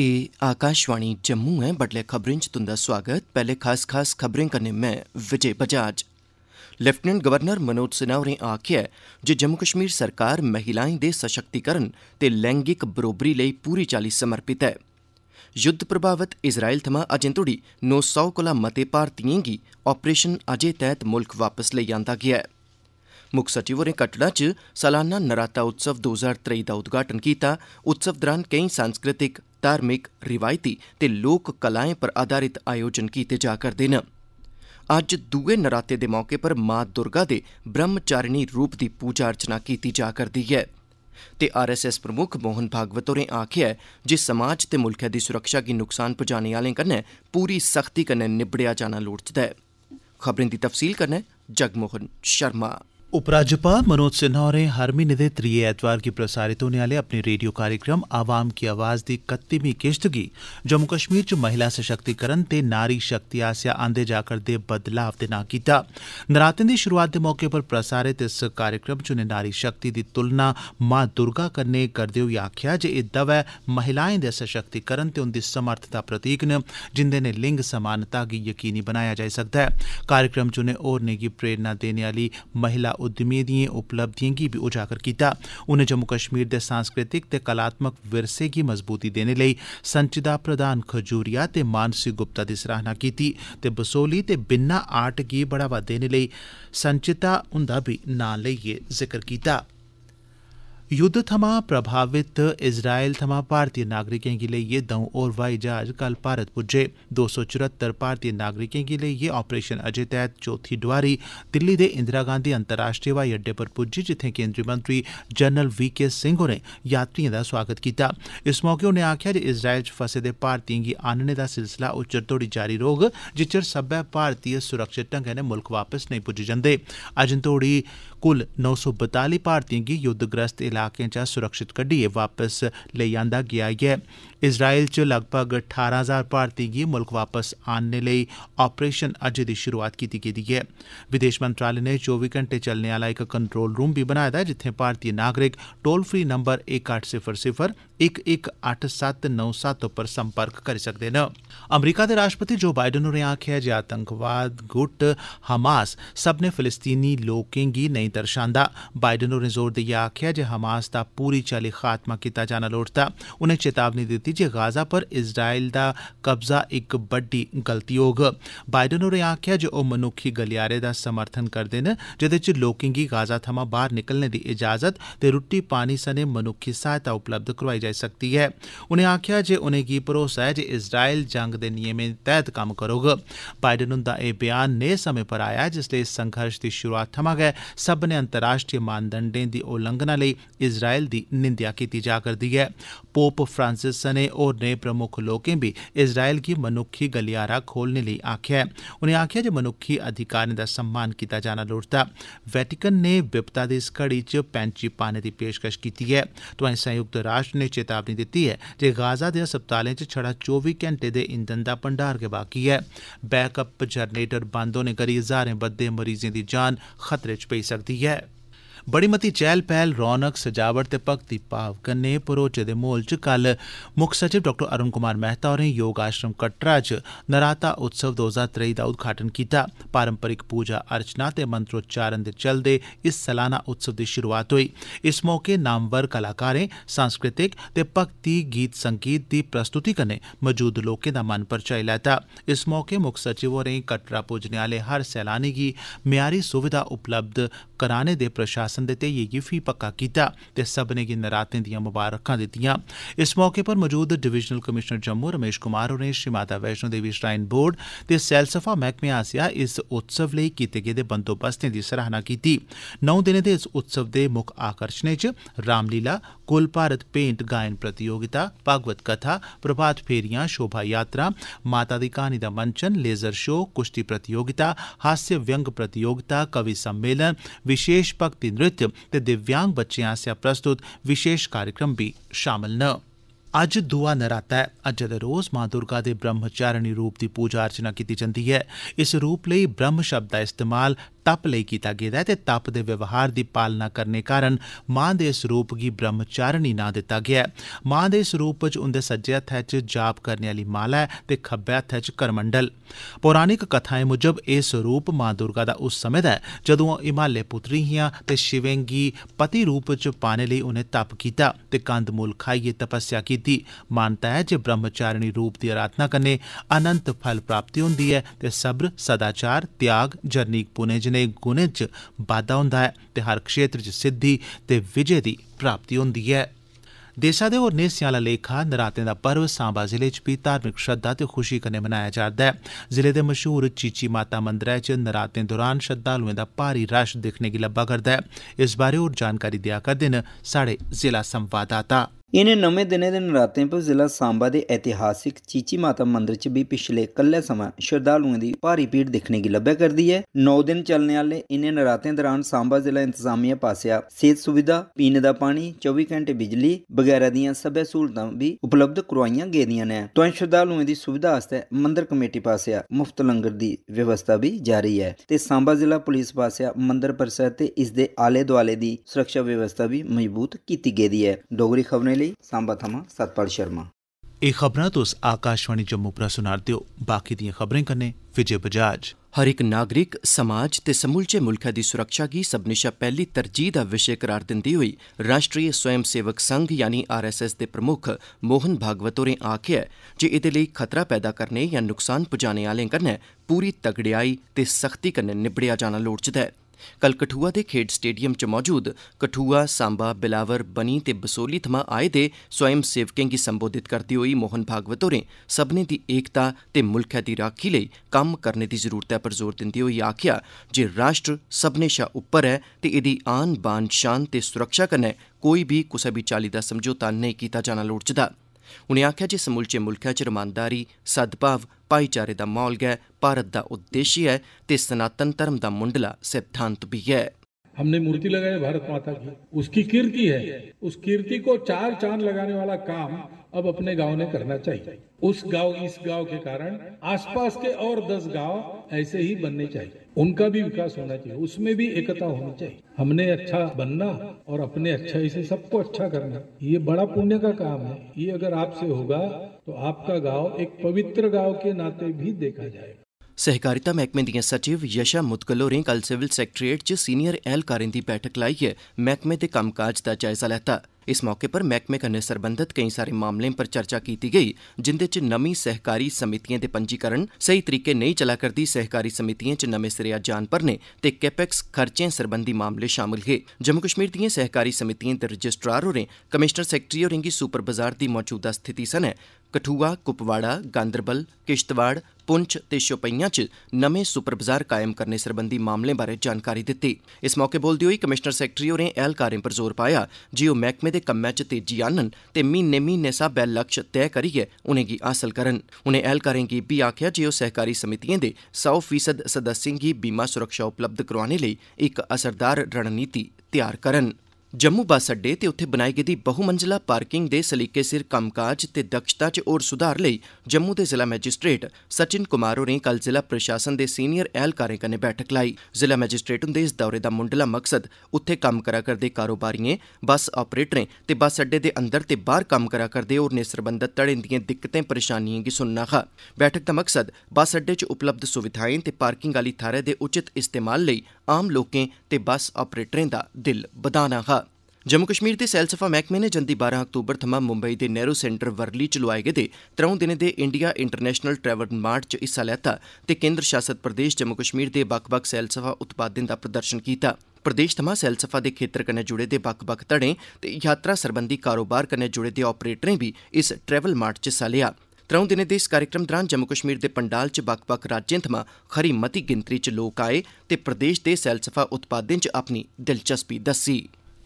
ਇਹ आकाशवाणी जम्मू ऐ बडलै खबरें च तुंदा स्वागत पैहले खास खास खबरें कन्नै मैं विजय बजाज लेफ्टिनेंट गवर्नर मनोज सिन्हा होरें आखेआ ऐ जे जम्मू कश्मीर सरकार महिलाएं दे सशक्तिकरण ते लैंगिक बरोबरी लेई पूरी चाल्ली समर्पित ऐ युद्ध प्रभावित इज़राइल थमां अजें तोहड़ी नौ सौ कोला मते भारतीयें गी आपरेशन अजय तैह्त मुल्ख वापस लेई आंदा गेआ ऐ मुक्ख सचिव होरें कटड़ा च सालाना नराता उत्सव दो हजार त्रेई दा उद्घाटन कीता उत्सव दौरान केई सांस्कृतिक ਧਾਰਮਿਕ ਰਿਵਾਇਤੀ ਤੇ ਲੋਕ ਕਲਾਵਾਂ ਪਰ ਆਧਾਰਿਤ ਆਯੋਜਨ ਕੀਤੇ ਜਾ ਕਰਦੇ ਨੇ ਅੱਜ ਦੂਏ ਨਰਾਤੇ ਦੇ ਮੌਕੇ ਪਰ ਮਾਂ ਦੁਰਗਾ ਦੇ ਬ੍ਰਹਮਚਾਰਿਣੀ ਰੂਪ ਦੀ ਪੂਜਾ ਅਰਚਨਾ ਕੀਤੀ ਜਾ ਕਰਦੀ ਹੈ ਤੇ ਆਰਐਸਐਸ ਪ੍ਰਮੁੱਖ ਮੋਹਨ ਭਾਗਵਤ ਨੇ ਆਖਿਆ ਜੇ ਸਮਾਜ ਤੇ ਮੁਲਕ ਦੀ ਸੁਰੱਖਿਆ ਕੀ ਨੁਕਸਾਨ ਪਹੁੰਚਾਣੇ ਵਾਲੇ ਕਰਨੇ ਪੂਰੀ ਸਖਤੀ ਕਨੇ ਨਿਬੜਿਆ ਜਾਣਾ ਲੋੜਚਦਾ ਹੈ ਖਬਰਾਂ ਦੀ ਤਫਸੀਲ ਕਰਨੇ ਜਗਮੋਹਨ ਸ਼ਰਮਾ उपराज्यपाल मनोज सिन्हा होरें हर म्हीने दे त्रीए ऐतवार गी प्रसारित होने आले अपने रेडियो कार्यक्रम आवाम की आवाज़ दी कत्तीवीं किश्त गी जम्मू कश्मीर च महिला सशक्तिकरण ते नारी शक्ति आसेआ आंदे जा करदे बदलाव दे नां कीता नरातें दी शुरुआत दे मौके पर प्रसारित इस कार्यक्रम च उनें नारी शक्ति दी तुलना मां दुर्गा कन्नै करदे होई आखेआ जे एह् दवै महिलाएं दे सशक्तिकरण ते उंदी समर्थ दा प्रतीक न जिंदे नै लिंग समानता गी यकीनी बनाया जाई सकदा ऐ कार्यक्रम च उनें होरनें गी प्रेरणा देने आली महिला उद्यमिएं दिएं उपलब्धिएं गी बी उजागर कीता उनें जम्मू कश्मीर दे सांस्कृतिक ते कलात्मक विरसे गी मजबूती देने लेई संचिदा प्रधान खजूरिया ते मानसी गुप्ता दी सराहना कीती ते बसोहली ते बिन्ना आर्ट गी बढ़ावा देने लेई संचिता हुंदा बी नां लेइयै जिक्र कीता युद्ध थमां प्रभावित इज़राइल थमां भारतीय नागरिकें गी लेइयै द'ऊं होर ब्हाई जहाज कल भारत पुज्जे दो सौ चरहत्तर भारतीय नागरिकें गी लेइयै आपरेशन अजय तैह्त चौथी डोआरी दिल्ली दे इंदिरा गांधी अंतर्राष्ट्रीय ब्हाई अड्डे पर पुज्जी जित्थें केंद्रीय मंत्री जनरल वी के सिंह होरें यात्रिएं दा सोआगत कीता इस मौके उनें आखेआ जे इज़राइल च फसे दे भारतीयें गी आह्नने दा सिलसिला उच्चर तोड़ी जारी रौह्ग जिच्चर सब्बै भारतीय सुरक्षित ढंगै नै मुल्ख वापस नेईं पुज्जी जंदे अजें तोड़ी कुल नौ सौ बताली भारतीयें गी युद्धग्रस्त इलाके इलाकें चा सुरक्षित कड्डियै वापस लेई आंदा गेआ ऐ इजराइल च लगभग ठारां हजार भारतीय गी मुल्ख वापस आनने लेई आपरेशन अज्जै दी शुरुआत कीती गेदी ऐ विदेश मंत्रालय ने चौबी घंटे चलने आला इक कंट्रोल रूम बी बनाए दा ऐ जित्थें भारतीय नागरिक टोल फ्री नंबर इक अट्ठ सिफर सिफर इक इक अट्ठ सत्त नौ सत्त उप्पर संपर्क करी सकदे न अमरीका दे राष्ट्रपति जो बाइडन होरें आखेआ जे आतंकवाद गुट हमास सब्मनें फिलिस्तीनी लोकें गी नेईं दर्शांदा बाइडन होरें जोर देइयै आखेआ जे हमास दा पूरी चाली खात्मा कीता जाना लोड़चदा उनें चेतावनी दित्ती जे गाजा पर इजराइल दा कब्जा इक बड्डी गलती होग बाइडन होरें आखेआ जे ओह् मनुक्खी गलियारे दा समर्थन करदे न जेह्दे च लोकें गी गाजा थमां बाहर निकलने दी इजाजत ते रुट्टी पानी सने मनुक्खी सहायता उपलब्ध करोआई जा जाई सकती ऐ उनें आक्खेआ जे उनेंगी भरोसा ऐ जे इजराइल जंग दे नियमें तैह्त कम्म करोग बाइडन हुंदा एह् बयान नेह समें पर आया ऐ जिसलै इस संघर्ष दी शुरूआत थमां गै सब्मनें अंतर्राष्ट्रीय मानदंडें दी उल्लंघना लेई इजराइल दी निंदेआ कीती जा'रदी ऐ पोप फ्रांसिस सने होरनें प्रमुख लोकें बी इजराइल गी मनुक्खी गलियारा खोलने लेई आक्खेआ ऐ उनें आक्खेआ जे मनुक्खी अधिकारें दा सम्मान कीता जाना लोड़चदा वैटिकन ने विपता दी इस घड़ी च पैंची पाने दी पेशकश कीती ऐ तोआई संयुक्त राष्ट्र नै चेतावनी दित्ती ऐ जे गाज़ा दे अस्पतालें च छड़ा चौबी घैंटे दे ईंधन दा भंडार गै बाकी ऐ बैकअप जरनेटर बंद होने करी हजारें बद्दे मरीजें दी जान खतरे च पेई सकदी ऐ बड़ी मती चैल पैहल रौनक सजावट ते भक्ति भाव कन्नै भरोचे दे माहौल च कल मुक्ख सचिव डाक्टर अरुण कुमार मेहता होरें योग आश्रम कटरा च नराता उत्सव दो दा उद्घाटन कीता पारंपरिक पूजा अर्चना ते मंत्रोच्चारण दे चलदे इस सलाना उत्सव दी शुरूआत होई इस मौके नामवर कलाकारें सांस्कृतिक ते भक्ति गीत संगीत दी प्रस्तुति कन्नै मजूद लोकें दा मन परचाई लैता इस मौके मुक्ख सचिव होरें कटरा पुज्जने आले हर सैलानी गी म्यारी सुविधा उपलब्ध कराने दे प्रशासन प्रशासन दे ध्येइयै गी फी पक्का कीता ते सब्बनें गी नरातें दियां ममारखां दित्तियां इस मौके पर मजूद डिवीजनल कमीशनर जम्मू रमेश कुमार होरें श्री माता वैष्णो देवी श्राइन बोर्ड ते सैलसफा मैह्कमे आसेआ इस उत्सव लेई कीते गेदे बंदोबस्तें दी सराहना कीती नौ दिनें दे इस उत्सव दे मुक्ख आकर्षणें च रामलीला कुल भारत पेंट गायन प्रतियोगिता भागवत कथा प्रभात फेरियां शोभा यात्रा माता दी क्हानी दा मंचन लेजर शो कुश्ती प्रतियोगिता हास्य व्यंग प्रतियोगिता कवि सम्मेलन विशेष भक्ति नृत्य ते दिव्यांग बच्चें आसेआ प्रस्तुत विशेष कार्यक्रम बी शामल न अज्ज दुआ नराता ऐ अज्जै दे रोज मां दुर्गा दे ब्रह्मचारिणी रूप दी पूजा अर्चना कीती जंदी ऐ इस रूप लेई ब्रह्म शब्द दा इस्तेमाल ਤਪ ਲਈ ਕੀਤਾ ਗਿਆ ਤੇ ਤਪ ਦੇ ਵਿਵਹਾਰ ਦੀ ਪਾਲਣਾ ਕਰਨੇ ਕਾਰਨ ਮਾਂ ਦੇ ਸਰੂਪ ਰੂਪ ਬ੍ਰਹਮਚਾਰਣੀ ਨਾਂ ਦਿੱਤਾ ਗਿਆ ਮਾਂ ਦੇ ਸਰੂਪ ਰੂਪ ਵਿੱਚ ਉਹਦੇ ਸੱਜੇ ਹੱਥ 'ਚ ਜਾਪ ਕਰਨ ਵਾਲੀ ਮਾਲਾ ਹੈ ਤੇ ਖੱਬੇ ਹੱਥ 'ਚ ਕਰਮੰਡਲ ਪੌਰਾਣਿਕ ਕਥਾਏ ਮੁਜਬ ਇਹ ਸਰੂਪ ਮਾਂ ਦੁਰਗਾ ਦਾ ਉਸ ਸਮੇਂ ਦਾ ਜਦੋਂ ਉਹ ਹਿਮਾਲੇ ਪੁੱਤਰੀ ਹੀਆਂ ਤੇ ਸ਼ਿਵੰਗੀ ਪਤੀ ਰੂਪ 'ਚ ਪਾਣੇ ਲਈ ਉਹਨੇ ਤਪ ਕੀਤਾ ਤੇ ਕੰਦ ਮੂਲ ਖਾਈਏ ਤਪੱਸਿਆ ਕੀਤੀ ਮੰਨਤਾ ਹੈ ਜੇ ਬ੍ਰਹਮਚਾਰਣੀ ਰੂਪ ਦੀ ਆਰਾਧਨਾ ਕਰਨੇ ਅਨੰਤ ਫਲ ਪ੍ਰਾਪਤੀ ਹੁੰਦੀ ਹੈ ਤੇ ਸਬਰ ਸਦਾਚਾਰ ਤਿਆਗ ਜਰਨੀਕ ਪੁਨੇ कन्नै गुणें च बाद्दा हुन्दा ऐ ते हर क्षेत्र च सिद्दी ते विजय दी प्राप्ति हुन्दी ऐ देसै दे होरनें हिस्सें आला लेखा नरातें दा पर्व सांबा जिले च बी धार्मिक श्रद्धा ते खुशी कन्नै मनाया जा'रदा ऐ जिले दे मशहूर चीची माता मंदरै च नरातें दौरान श्रद्धालुएं दा भारी रश दिक्खने गी लब्बा करदा ऐ इस बारै होर जानकारी देआ करदे न स्हाड़े जिला संवाददाता ਇਨੇ ਨਵੇਂ ਦਿਨੇ ਦੇ ਨਰਾਤੇ ਪਰ ਜ਼ਿਲ੍ਹਾ ਸਾਂਬਾ ਦੇ ਇਤਿਹਾਸਿਕ ਚੀਚੀ ਮਾਤਾ ਮੰਦਿਰ 'ਚ ਵੀ ਪਿਛਲੇ ਕੱਲੇ ਸਮਾਂ ਸ਼ਰਧਾਲੂਆਂ ਦੀ ਭਾਰੀ ਭੀੜ ਦੇਖਣੇ ਕੀ ਲੱਭਿਆ ਕਰਦੀ ਹੈ 9 ਦਿਨ ਚੱਲਣ ਵਾਲੇ ਇਨੇ ਨਰਾਤੇ ਦੌਰਾਨ ਸਾਂਬਾ ਜ਼ਿਲ੍ਹਾ ਇੰਤਜ਼ਾਮੀਆ ਪਾਸਿਆ ਸਿਹਤ ਸੁਵਿਧਾ ਪੀਣ ਦਾ ਪਾਣੀ 24 ਘੰਟੇ ਬਿਜਲੀ ਵਗੈਰਾ ਦੀਆਂ ਸਭੇ ਸਹੂਲਤਾਂ ਵੀ ਉਪਲਬਧ ਕਰਵਾਈਆਂ ਗਈਆਂ ਨੇ ਤੋਂ ਸ਼ਰਧਾਲੂਆਂ ਦੀ ਸੁਵਿਧਾ ਵਾਸਤੇ ਮੰਦਿਰ ਕਮੇਟੀ ਪਾਸਿਆ ਮੁਫਤ ਲੰਗਰ ਦੀ ਵਿਵਸਥਾ ਵੀ ਜਾਰੀ ਹੈ ਤੇ ਸਾਂਬਾ ਜ਼ਿਲ੍ਹਾ ਪੁਲਿਸ ਪਾਸਿਆ ਮੰਦਿਰ ਪਰਿਸਰ ਤੇ ਇਸ ਦੇ ਆਲੇ ਦੁਆਲੇ ਦੀ ਸੁਰੱਖਿਆ ਵਿਵਸਥਾ ਵੀ ਮਜ਼ਬੂਤ ਕੀਤੀ ਗਈ ਹੈ ਡੋਗਰੀ ਖਬਰਾਂ ਲਈ ਸਾਂਭਾ ਥਮਾਂ ਸਤਪਾਲ ਸ਼ਰਮਾ ਇਹ ਖਬਰਾਂ ਤੁਸ ਆਕਾਸ਼ਵਾਣੀ ਜੰਮੂ ਪਰਾ ਸੁਣਾਰਦੇ ਹੋ ਬਾਕੀ ਦੀਆਂ ਖਬਰਾਂ ਕਰਨੇ ਵਿਜੇ ਬਜਾਜ ਹਰ ਇੱਕ ਨਾਗਰਿਕ ਸਮਾਜ ਤੇ ਸਮੁੱਚੇ ਮੁਲਕਾ ਦੀ ਸੁਰੱਖਿਆ ਕੀ ਸਭਨਿਸ਼ਾ ਪਹਿਲੀ ਤਰਜੀਹ ਦਾ ਵਿਸ਼ੇ ਕਰਾਰ ਦਿੰਦੀ ਹੋਈ ਰਾਸ਼ਟਰੀ ਸਵੈਮ ਸੇਵਕ ਸੰਘ ਯਾਨੀ ਆਰਐਸਐਸ ਦੇ ਪ੍ਰਮੁੱਖ ਮੋਹਨ ਭਾਗਵਤ ਹੋਰੇ ਆਖਿਆ ਜੇ ਇਹਦੇ ਲਈ ਖਤਰਾ ਪੈਦਾ ਕਰਨੇ ਜਾਂ ਨੁਕਸਾਨ ਪਹੁੰਚਾਣੇ ਵਾਲੇ ਕਰਨੇ ਪੂਰੀ ਤਗੜਿਆਈ ਤੇ ਸਖਤੀ ਕਰਨੇ ਨਿਬੜਿਆ ਜਾਣਾ ਲੋੜਚਦਾ ਹੈ ਕੱਲ ਕਠੂਆ ਦੇ ਖੇਡ ਸਟੇਡੀਅਮ 'ਚ ਮੌਜੂਦ ਕਠੂਆ ਸਾਂਬਾ ਬਿਲਾਵਰ ਬਨੀ ਤੇ ਬਸੋਲੀ ਥਮਾ ਆਏ ਦੇ ਸਵੈਮ ਸੇਵਕਾਂ ਦੀ ਸੰਬੋਧਿਤ ਕਰਦੀ ਹੋਈ ਮੋਹਨ ਭਾਗਵਤ ਹੋਰੇ ਸਭਨੇ ਦੀ ਏਕਤਾ ਤੇ ਮੁਲਕ ਦੀ ਰਾਖੀ ਲਈ ਕੰਮ ਕਰਨ ਦੀ ਜ਼ਰੂਰਤ ਹੈ ਪਰ ਜ਼ੋਰ ਦਿੰਦੀ ਹੋਈ ਆਖਿਆ ਜੇ ਰਾਸ਼ਟਰ ਸਭਨੇ ਸ਼ਾ ਉੱਪਰ ਹੈ ਤੇ ਇਹਦੀ ਆਨ ਬਾਨ ਸ਼ਾਨ ਤੇ ਸੁਰੱਖਿਆ ਕਰਨੇ ਕੋਈ ਵੀ ਕੁਸੇ ਵੀ ਚਾਲੀ ਦਾ ਸਮਝੌਤਾ ਨਹੀਂ ਕੀਤਾ ਜਾਣਾ ਲੋੜਚਦਾ उनें आखेआ जे समूलचे मुल्खै च रमानदारी सद्भाव भाईचारे दा माहौल गै भारत दा उद्देश्य ऐ ते सनातन धर्म दा मुंडला सिद्धांत भी ऐ हमने मूर्ति लगाई भारत माता की उसकी कीर्ति है उस कीर्ति को चार चांद लगाने वाला काम अब अपने गांव ने करना चाहिए उस गांव इस गांव के कारण आसपास के और दस गांव ऐसे ही बनने चाहिए उनका भी विकास होना चाहिए उसमें भी एकता होनी चाहिए हमने अच्छा बनना और अपने अच्छाई से सबको अच्छा करना ये बड़ा पुण्य का काम है ये अगर आपसे होगा तो आपका गांव एक पवित्र गांव के नाते भी देखा जाएगा सहकारिता महकमे दिए सचिव यशा मुतकल होरें कल सिविल सैक्ट्रेट च सीनियर ऐहलकारें की बैठक लाइए महकमे के कामकाज का जायजा लैता ਇਸ ਮੌਕੇ ਪਰ ਮਹਿਕਮੇ ਕਨੇ ਸਰਬੰਧਤ ਕਈ ਸਾਰੇ ਮਾਮਲੇ ਪਰ ਚਰਚਾ ਕੀਤੀ ਗਈ ਜਿੰਦੇ ਚ ਨਵੀਂ ਸਹਿਕਾਰੀ ਸਮਿਤੀਆਂ ਦੇ ਪੰਜੀਕਰਨ ਸਹੀ ਤਰੀਕੇ ਨਹੀਂ ਚਲਾ ਕਰਦੀ ਸਹਿਕਾਰੀ ਸਮਿਤੀਆਂ ਚ ਨਵੇਂ ਸਿਰਿਆ ਜਾਣ ਨੇ ਤੇ ਕੈਪੈਕਸ ਖਰਚੇ ਸਰਬੰਧੀ ਮਾਮਲੇ ਸ਼ਾਮਿਲ ਹੈ ਜੰਮੂ ਕਸ਼ਮੀਰ ਦੀਆਂ ਸਹਿਕਾਰੀ ਸਮਿਤੀਆਂ ਦੇ ਰਜਿਸਟਰਾਰ ਹੋਰੇ ਕਮਿਸ਼ਨਰ ਸੈਕਟਰੀ ਹੋਰੇ ਦੀ ਸੁਪਰ ਬਾਜ਼ਾਰ ਦੀ ਮੌਜੂਦਾ ਸਥਿਤੀ ਸਨ ਕਠੂਆ ਕੁਪਵਾੜਾ ਗਾਂਦਰਬਲ ਕਿਸ਼ਤਵਾੜ ਪੁੰਛ ਤੇ ਸ਼ੋਪਈਆਂ 'ਚ ਨਵੇਂ ਸੁਪਰ ਬਾਜ਼ਾਰ ਕਾਇਮ ਕਰਨੇ ਸਰਬੰਧੀ ਮਾਮਲੇ ਬਾਰੇ ਜਾਣਕਾਰੀ ਦਿੱਤੀ ਇਸ ਮੌਕੇ ਬੋਲਦੀ ਹੋਈ ਕਮਿਸ਼ਨਰ ਸੈਕਟਰੀ ਹੋਰੇ ਐਲਕਾਰਿਆਂ ਪਰ ਜ਼ੋਰ ਪਾਇਆ ਜਿਉ ਮਹਿਕਮੇ दे कम्मै च तेजी आनन ते म्हीने म्हीने स्हाबै लक्ष्य तैय करियै उनेंगी हासल करन उनें ऐह्लकारें गी इब्बी आखेआ जे ओह् सैह्कारी समितिएं दे सौ फीसद सदस्यें गी बीमा सुरक्षा उपलब्ध करोआने लेई इक असरदार रणनीति तैयार करन ਜੰਮੂ ਬੱਸ ਅੱਡੇ ਤੇ ਉੱਥੇ ਬਣਾਈ ਗਈ ਦੀ ਬਹੁਮੰਜ਼ਲਾ ਪਾਰਕਿੰਗ ਦੇ ਸਲੀਕੇ ਸਿਰ ਕੰਮਕਾਜ ਤੇ ਦਕਸ਼ਤਾ 'ਚ ਹੋਰ ਸੁਧਾਰ ਲਈ ਜੰਮੂ ਦੇ ਜ਼ਿਲ੍ਹਾ ਮੈਜਿਸਟ੍ਰੇਟ ਸਚਿਨ ਕੁਮਾਰ ਹੋਰੇ ਕੱਲ ਜ਼ਿਲ੍ਹਾ ਪ੍ਰਸ਼ਾਸਨ ਦੇ ਸੀਨੀਅਰ ਅਹਿਲਕਾਰਾਂ ਕਨੇ ਬੈਠਕ ਲਾਈ ਜ਼ਿਲ੍ਹਾ ਮੈਜਿਸਟ੍ਰੇਟ ਹੁੰਦੇ ਇਸ ਦੌਰੇ ਦਾ ਮੁੰਡਲਾ ਮਕਸਦ ਉੱਥੇ ਕੰਮ ਕਰਾ ਕਰਦੇ ਕਾਰੋਬਾਰੀਆਂ ਬੱਸ ਆਪਰੇਟਰਾਂ ਤੇ ਬੱਸ ਅੱਡੇ ਦੇ ਅੰਦਰ ਤੇ ਬਾਹਰ ਕੰਮ ਕਰਾ ਕਰਦੇ ਹੋਰ ਨੇ ਸਰਬੰਧਤ ਧੜੇ ਦੀਆਂ ਦਿੱਕਤਾਂ ਪਰੇਸ਼ਾਨੀਆਂ ਕੀ ਸੁਣਨਾ ਖਾ ਬੈਠਕ ਦਾ ਮਕਸਦ ਬੱਸ ਅੱਡੇ 'ਚ ਉਪਲਬਧ ਸੁਵਿਧਾਵਾਂ ਤੇ ਪਾਰਕਿੰਗ ਵਾਲੀ ਥਾਰੇ ਦੇ ਉਚਿਤ ਇਸਤੇਮਾਲ ਲਈ ਆਮ ਲੋਕਾਂ ਤੇ ਬੱਸ ਆਪਰੇਟਰਾਂ ਦਾ ਦਿਲ ਬਦਾਨਾ ਖਾ जम्मू कश्मीर दे सैलसफा मैह्कमे नै जंदी बारां अक्तूबर थमां मुंबई दे नेहरू सेंटर वर्ली च लोआए गेदे त्रौं दिनें दे इंडिया इंटरनेशनल ट्रैवल मार्ट च हिस्सा लैता ते केन्द्र शासित प्रदेश जम्मू कश्मीर दे बक्ख बक्ख सैलसफा उत्पादें दा प्रदर्शन कीता प्रदेश थमां सैलसफा दे खेत्तर कन्नै जुड़े दे बक्ख बक्ख धड़ें ते यात्रा सरबंधी कारोबार कन्नै जुड़े दे आपरेटरें बी इस ट्रैवल मार्ट च हिस्सा लेआ त्रौं दिनें दे इस कार्यक्रम दरान जम्मू कश्मीर दे पंडाल च बक्ख बक्ख राज्यें थमां खरी मती गिनतरी च लोक आए ते प्रदेश दे सैलसफा उत्पादें च अपनी दिलचस्पी दस्सी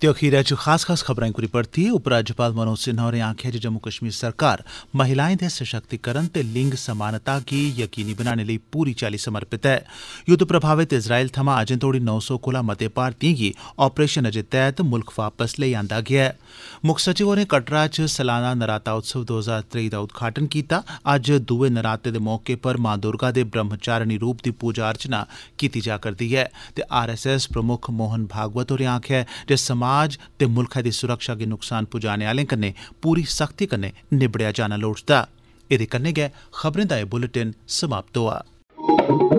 ਤੇ ਅਖੀਰ ਅੱਜ ਖਾਸ-ਖਾਸ ਖਬਰਾਂ ਕੁਰੀ ਪੜਤੀ ਉਪ ਰਾਜਪਾਲ ਮਨੋਜ सिन्हा होरें आखेआ जे जम्मू कश्मीर सरकार महिलाएं दे सशक्तिकरण ते लिंग समानता गी यकीनी बनाने लेई पूरी चाल्ली समर्पित ऐ युद्ध प्रभावित इज़राइल थमां अजें तोड़ी नौ सौ कोला मते भारतीयें गी आपरेशन अजय तैह्त मुल्ख वापस लेई आंदा गेआ ऐ मुक्ख सचिव होरें कटड़ा च सलाना नराता उत्सव दो ज्हार त्रेई दा उद्घाटन कीता अज्ज दुए नराते दे मौके पर मां दुर्गा दे ब्रह्मचारिणी रूप दी पूजा अर्चना कीती जा करदी ऐ ते आरएसएस प्रमुक्ख मोहन भागवत होरें आखेआ जे समाज समाज ते मुल्खै दी सुरक्षा गी नुकसान पुजाने आलें कन्नै पूरी सख्ती कन्नै निबड़ेया जाना लोड़चदा एदे कन्नै गै खबरें दा एह् बुलेटिन समाप्त होआ